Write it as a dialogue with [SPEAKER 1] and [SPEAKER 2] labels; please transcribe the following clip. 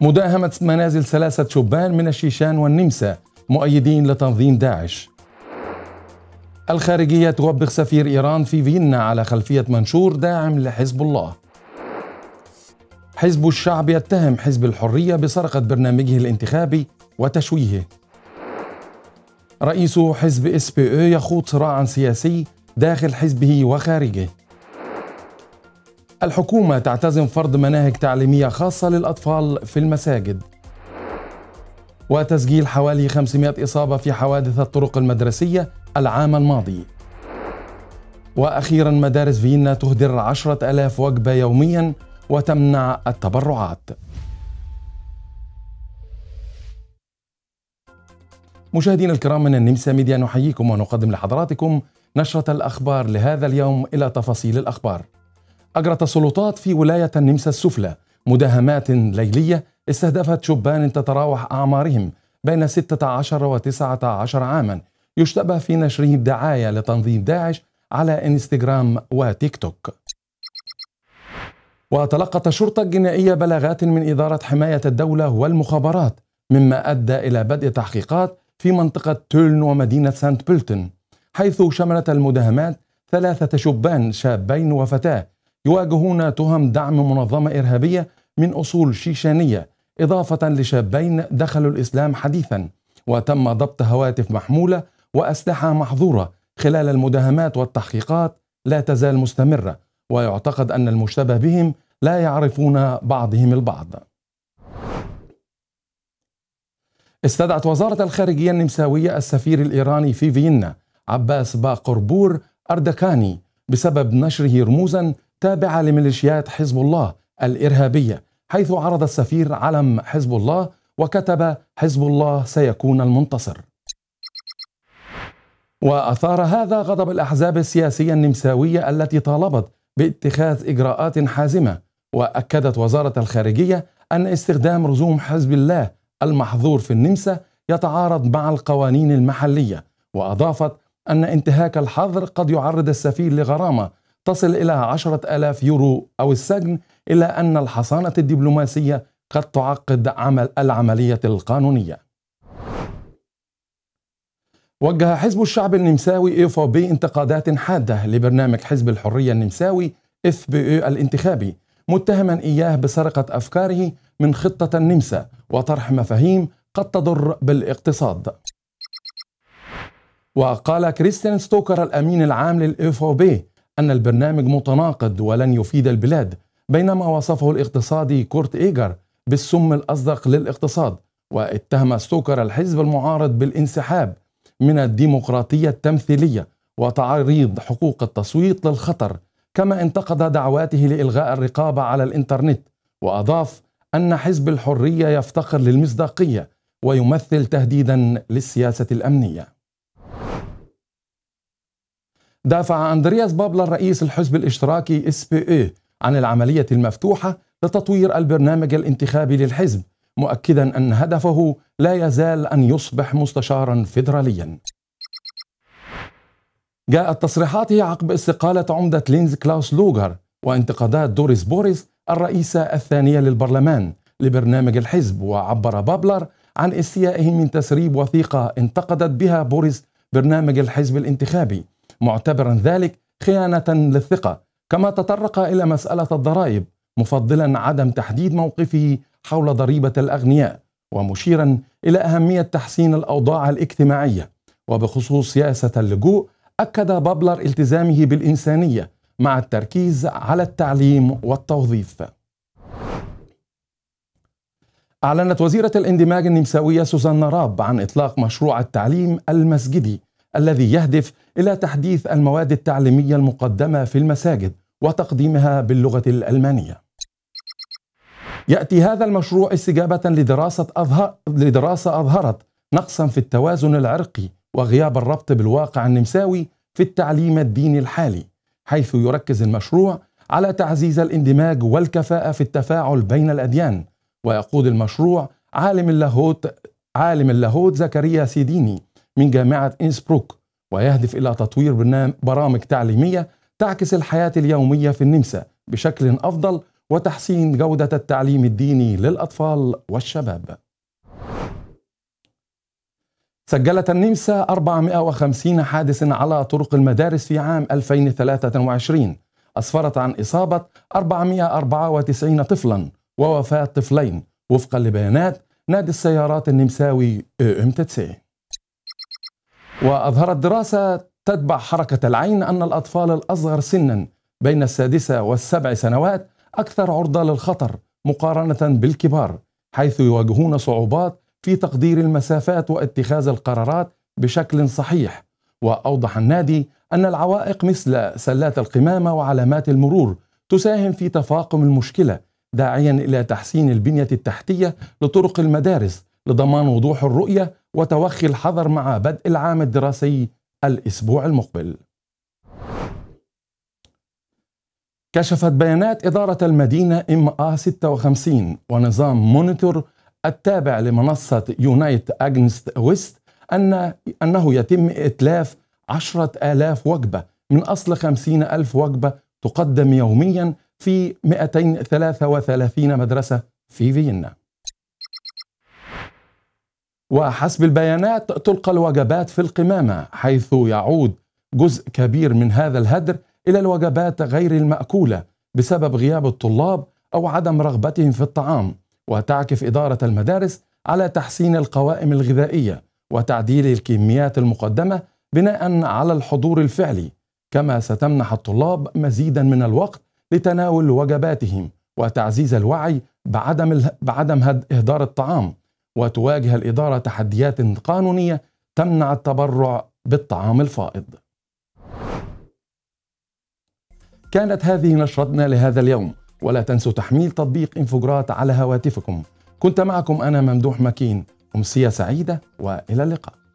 [SPEAKER 1] مداهمة منازل ثلاثة شبان من الشيشان والنمسا مؤيدين لتنظيم داعش الخارجية توبخ سفير إيران في فيينا على خلفية منشور داعم لحزب الله حزب الشعب يتهم حزب الحرية بسرقة برنامجه الانتخابي وتشويهه رئيس حزب اس بي او يخوض صراعا سياسي داخل حزبه وخارجه الحكومة تعتزم فرض مناهج تعليمية خاصة للأطفال في المساجد وتسجيل حوالي 500 إصابة في حوادث الطرق المدرسية العام الماضي وأخيرا مدارس فيينا تهدر عشرة ألاف وجبة يوميا وتمنع التبرعات مشاهدينا الكرام من النمسا ميديا نحييكم ونقدم لحضراتكم نشرة الأخبار لهذا اليوم إلى تفاصيل الأخبار أجرت السلطات في ولاية النمسا السفلى مداهمات ليلية استهدفت شبان تتراوح أعمارهم بين 16 و 19 عاما يشتبه في نشرهم دعاية لتنظيم داعش على انستغرام وتيك توك وتلقت الشرطة الجنائية بلاغات من إدارة حماية الدولة والمخابرات مما أدى إلى بدء تحقيقات في منطقة تولن ومدينة سانت بولتن حيث شملت المداهمات ثلاثة شبان شابين وفتاة يواجهون تهم دعم منظمة إرهابية من أصول شيشانية إضافة لشابين دخلوا الإسلام حديثا وتم ضبط هواتف محمولة وأسلحة محظورة خلال المداهمات والتحقيقات لا تزال مستمرة ويعتقد أن المشتبه بهم لا يعرفون بعضهم البعض استدعت وزارة الخارجية النمساوية السفير الإيراني في فيينا عباس باقربور أردكاني بسبب نشره رموزا تابعة لميليشيات حزب الله الإرهابية حيث عرض السفير علم حزب الله وكتب حزب الله سيكون المنتصر وأثار هذا غضب الأحزاب السياسية النمساوية التي طالبت باتخاذ إجراءات حازمة وأكدت وزارة الخارجية أن استخدام رسوم حزب الله المحظور في النمسا يتعارض مع القوانين المحلية وأضافت أن انتهاك الحظر قد يعرض السفير لغرامة تصل إلى عشرة ألاف يورو أو السجن إلا أن الحصانة الدبلوماسية قد تعقد عمل العملية القانونية وجه حزب الشعب النمساوي ايفو بي انتقادات حادة لبرنامج حزب الحرية النمساوي اف بي اي الانتخابي متهما إياه بسرقة أفكاره من خطة النمسا وطرح مفاهيم قد تضر بالاقتصاد وقال كريستيان ستوكر الأمين العام للإيفو بي أن البرنامج متناقض ولن يفيد البلاد بينما وصفه الاقتصادي كورت إيجر بالسم الأصدق للاقتصاد واتهم ستوكر الحزب المعارض بالانسحاب من الديمقراطية التمثيلية وتعريض حقوق التصويت للخطر كما انتقد دعواته لإلغاء الرقابة على الإنترنت وأضاف أن حزب الحرية يفتقر للمصداقية ويمثل تهديدا للسياسة الأمنية دافع أندرياس بابلا رئيس الحزب الاشتراكي اس بي اي عن العملية المفتوحة لتطوير البرنامج الانتخابي للحزب مؤكدا أن هدفه لا يزال أن يصبح مستشارا فيدراليا جاءت تصريحاته عقب استقالة عمدة لينز كلاوس لوغر وانتقادات دوريس بوريس الرئيسة الثانية للبرلمان لبرنامج الحزب وعبر بابلر عن استيائه من تسريب وثيقة انتقدت بها بوريس برنامج الحزب الانتخابي معتبرا ذلك خيانه للثقه كما تطرق الى مساله الضرائب مفضلا عدم تحديد موقفه حول ضريبه الاغنياء ومشيرا الى اهميه تحسين الاوضاع الاجتماعيه وبخصوص سياسه اللجوء اكد بابلر التزامه بالانسانيه مع التركيز على التعليم والتوظيف أعلنت وزيرة الاندماج النمساوية سوزان راب عن إطلاق مشروع التعليم المسجدي الذي يهدف الى تحديث المواد التعليميه المقدمه في المساجد وتقديمها باللغه الالمانيه. ياتي هذا المشروع استجابه لدراسه أظهر لدراسه اظهرت نقصا في التوازن العرقي وغياب الربط بالواقع النمساوي في التعليم الديني الحالي، حيث يركز المشروع على تعزيز الاندماج والكفاءه في التفاعل بين الاديان، ويقود المشروع عالم اللاهوت عالم اللاهوت زكريا سيديني من جامعة إنسبروك ويهدف إلى تطوير برامج تعليمية تعكس الحياة اليومية في النمسا بشكل أفضل وتحسين جودة التعليم الديني للأطفال والشباب سجلت النمسا 450 حادث على طرق المدارس في عام 2023 أسفرت عن إصابة 494 طفلا ووفاة طفلين وفقا لبيانات نادي السيارات النمساوي إم MTC وأظهرت دراسة تتبع حركة العين أن الأطفال الأصغر سنا بين السادسة والسبع سنوات أكثر عرضة للخطر مقارنة بالكبار حيث يواجهون صعوبات في تقدير المسافات واتخاذ القرارات بشكل صحيح وأوضح النادي أن العوائق مثل سلات القمامة وعلامات المرور تساهم في تفاقم المشكلة داعيا إلى تحسين البنية التحتية لطرق المدارس لضمان وضوح الرؤية وتوخي الحظر مع بدء العام الدراسي الأسبوع المقبل كشفت بيانات إدارة ام آ MA56 ونظام مونيتور التابع لمنصة يونايت أجنست ويست أن أنه يتم إتلاف عشرة آلاف وجبة من أصل خمسين ألف وجبة تقدم يوميا في 233 مدرسة في فيينا وحسب البيانات تلقى الوجبات في القمامة حيث يعود جزء كبير من هذا الهدر إلى الوجبات غير المأكولة بسبب غياب الطلاب أو عدم رغبتهم في الطعام وتعكف إدارة المدارس على تحسين القوائم الغذائية وتعديل الكميات المقدمة بناء على الحضور الفعلي كما ستمنح الطلاب مزيدا من الوقت لتناول وجباتهم وتعزيز الوعي بعدم, بعدم إهدار الطعام وتواجه الإدارة تحديات قانونية تمنع التبرع بالطعام الفائض كانت هذه نشرتنا لهذا اليوم ولا تنسوا تحميل تطبيق انفجرات على هواتفكم كنت معكم أنا ممدوح مكين أمسية سعيدة وإلى اللقاء